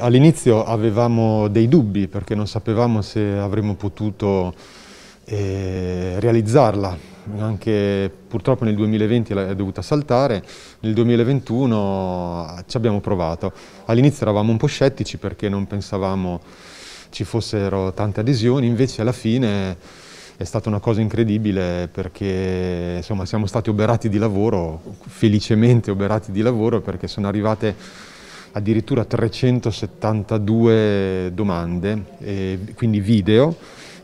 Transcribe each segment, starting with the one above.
All'inizio avevamo dei dubbi perché non sapevamo se avremmo potuto eh, realizzarla, anche purtroppo nel 2020 è dovuta saltare, nel 2021 ci abbiamo provato. All'inizio eravamo un po' scettici perché non pensavamo ci fossero tante adesioni, invece alla fine è stata una cosa incredibile perché insomma, siamo stati oberati di lavoro, felicemente oberati di lavoro perché sono arrivate addirittura 372 domande, quindi video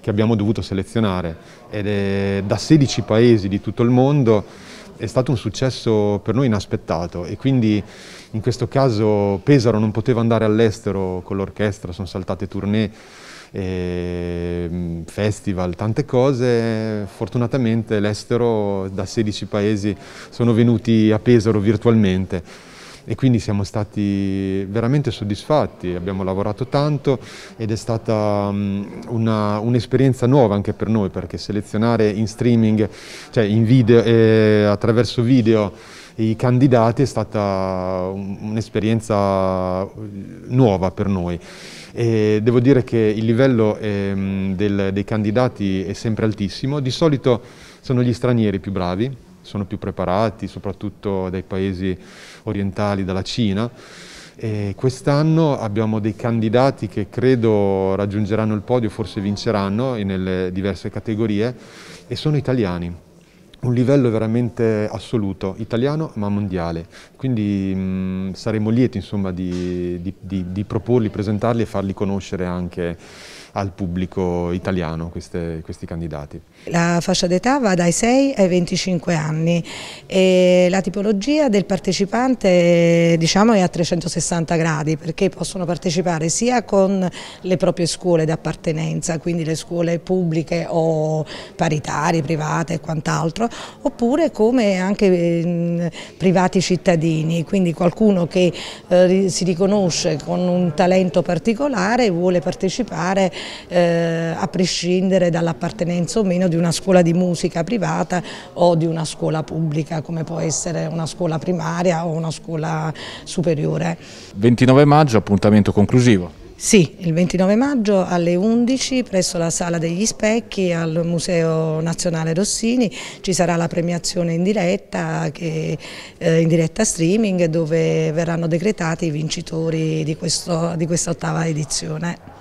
che abbiamo dovuto selezionare ed è da 16 paesi di tutto il mondo è stato un successo per noi inaspettato e quindi in questo caso Pesaro non poteva andare all'estero con l'orchestra, sono saltate tournée, eh, festival, tante cose. Fortunatamente l'estero da 16 paesi sono venuti a Pesaro virtualmente e quindi siamo stati veramente soddisfatti, abbiamo lavorato tanto ed è stata mm, un'esperienza nuova anche per noi perché selezionare in streaming, cioè in video, eh, attraverso video i candidati è stata un'esperienza nuova per noi. E devo dire che il livello ehm, del, dei candidati è sempre altissimo, di solito sono gli stranieri più bravi, sono più preparati, soprattutto dai paesi orientali, dalla Cina. quest'anno abbiamo dei candidati che credo raggiungeranno il podio, forse vinceranno nelle diverse categorie, e sono italiani un livello veramente assoluto, italiano ma mondiale, quindi mh, saremo lieti insomma, di, di, di, di, proporli, presentarli e farli conoscere anche al pubblico italiano queste, questi candidati. La fascia d'età va dai 6 ai 25 anni e la tipologia del partecipante diciamo, è a 360 gradi perché possono partecipare sia con le proprie scuole d'appartenenza, quindi le scuole pubbliche o paritarie, private e quant'altro, oppure come anche ehm, privati cittadini, quindi qualcuno che eh, si riconosce con un talento particolare e vuole partecipare eh, a prescindere dall'appartenenza o meno di una scuola di musica privata o di una scuola pubblica come può essere una scuola primaria o una scuola superiore. 29 maggio appuntamento conclusivo. Sì, il 29 maggio alle 11 presso la Sala degli Specchi al Museo Nazionale Rossini ci sarà la premiazione in diretta, che, eh, in diretta streaming dove verranno decretati i vincitori di, questo, di questa ottava edizione.